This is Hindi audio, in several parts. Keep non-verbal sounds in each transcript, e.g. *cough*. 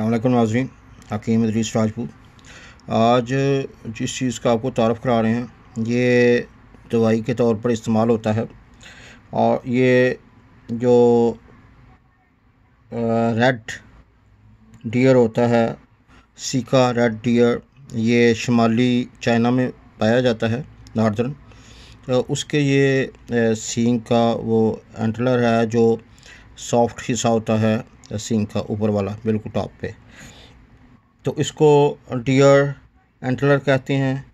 अल्लाम नाजरीन हकीम अदरीस राजपूत आज जिस चीज़ का आपको तारफ़ करा रहे हैं ये दवाई के तौर पर इस्तेमाल होता है और ये जो रेड डियर होता है सीका रेड डियर ये शुमाली चाइना में पाया जाता है नार्दर्न तो उसके ये सींग का वो एंटलर है जो सॉफ्ट हिस्सा होता है सीन का ऊपर वाला बिल्कुल टॉप पे तो इसको डियर एंटलर कहते हैं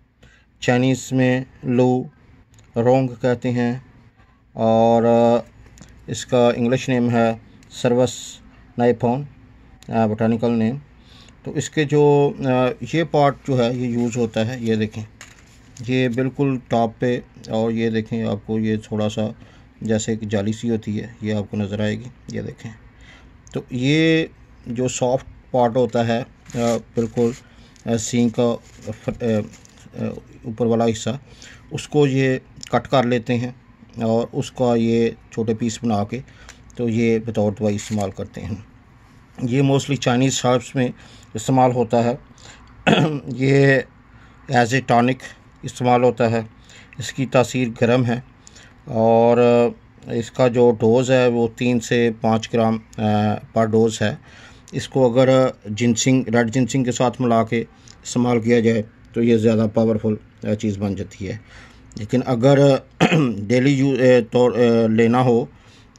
चाइनीज़ में लू रोंग कहते हैं और इसका इंग्लिश नेम है सर्वस नाइफोन बोटानिकल नेम तो इसके जो ये पार्ट जो है ये यूज़ होता है ये देखें ये बिल्कुल टॉप पे और ये देखें आपको ये थोड़ा सा जैसे एक जाली सी होती है ये आपको नज़र आएगी ये देखें तो ये जो सॉफ्ट पार्ट होता है बिल्कुल सींग का ऊपर वाला हिस्सा उसको ये कट कर लेते हैं और उसका ये छोटे पीस बना के तो ये बतौर दवाई इस्तेमाल करते हैं ये मोस्टली चाइनीज़ शर्ब्स में इस्तेमाल होता है *clears throat* ये एज ए टॉनिक इस्तेमाल होता है इसकी तासीर गर्म है और इसका जो डोज़ है वो तीन से पाँच ग्राम पर डोज़ है इसको अगर जिनसिंग रेड जिनसिंग के साथ मिला के इस्तेमाल किया जाए तो ये ज़्यादा पावरफुल चीज़ बन जाती है लेकिन अगर डेली यू तो लेना हो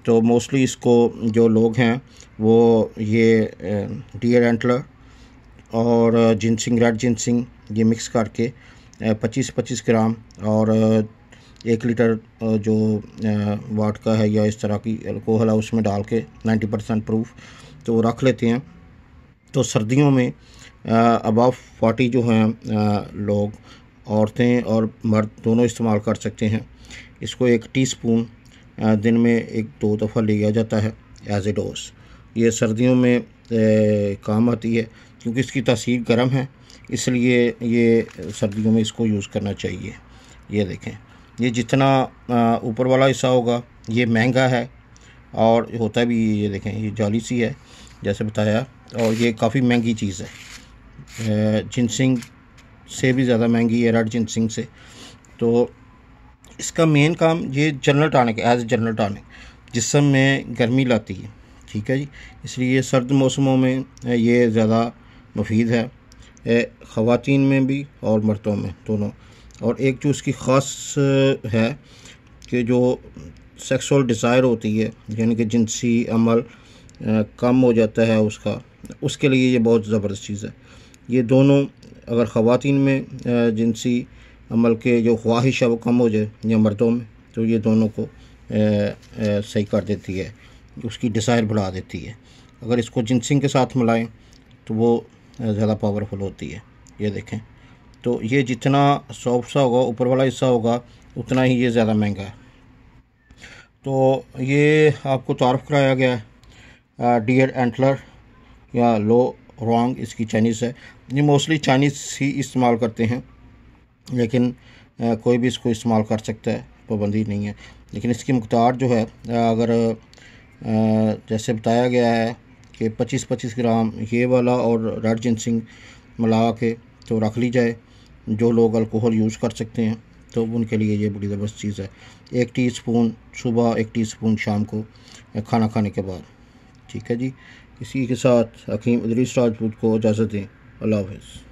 तो मोस्टली इसको जो लोग हैं वो ये डियर एंटलर और जिनसिंग रेड जिनसिंग ये मिक्स करके पच्चीस पच्चीस ग्राम और एक लीटर जो वाट का है या इस तरह की अल्कोहल है उसमें डाल के नाइन्टी परसेंट प्रूफ तो वो रख लेते हैं तो सर्दियों में अबाव फोटी जो हैं लोग औरतें और मर्द दोनों इस्तेमाल कर सकते हैं इसको एक टीस्पून दिन में एक दो दफ़ा लिया जाता है एज ए डोज ये सर्दियों में ए, काम आती है क्योंकि इसकी तासीर गर्म है इसलिए ये सर्दियों में इसको यूज़ करना चाहिए ये देखें ये जितना ऊपर वाला हिस्सा होगा ये महंगा है और होता भी ये देखें ये जाली सी है जैसे बताया और ये काफ़ी महंगी चीज़ है जिनसिंग से भी ज़्यादा महंगी है रेड जिनसिंग से तो इसका मेन काम ये जनरल टॉनिक है एज जनरल टॉनिक जिसम में गर्मी लाती है ठीक है जी इसलिए सर्द मौसमों में ये ज़्यादा मुफीद है ख़वान में भी और मर्दों में दोनों और एक जो इसकी ख़ास है कि जो सेक्सुअल डिज़ायर होती है यानी कि जिनसी अमल कम हो जाता है उसका उसके लिए ये बहुत ज़बरदस्त चीज़ है ये दोनों अगर ख़वान में जिनसी अमल के जो ख्वाहिश है वो कम हो जाए या मर्दों में तो ये दोनों को ए, ए, सही कर देती है उसकी डिज़ायर बढ़ा देती है अगर इसको जिनसिंग के साथ मिलाएं तो वो ज़्यादा पावरफुल होती है ये देखें तो ये जितना सॉफ्ट सा होगा ऊपर वाला हिस्सा होगा उतना ही ये ज़्यादा महंगा है तो ये आपको तारफ़ कराया गया है डियर एंटलर या लो रॉन्ग इसकी चाइनीज़ है ये मोस्टली चाइनीज़ ही इस्तेमाल करते हैं लेकिन आ, कोई भी इसको इस्तेमाल कर सकता है पाबंदी नहीं है लेकिन इसकी मकदार जो है अगर आ, जैसे बताया गया है कि 25-25 ग्राम ये वाला और रेड जिनसिंग मिला के तो रख ली जाए जो लोग अल्कोहल यूज़ कर सकते हैं तो उनके लिए ये बड़ी ज़बरदस्त चीज़ है एक टीस्पून सुबह एक टीस्पून शाम को खाना खाने के बाद ठीक है जी इसी के साथ हकीम अदरीस राजपूत को इजाज़त दें अल्लाह हाफ़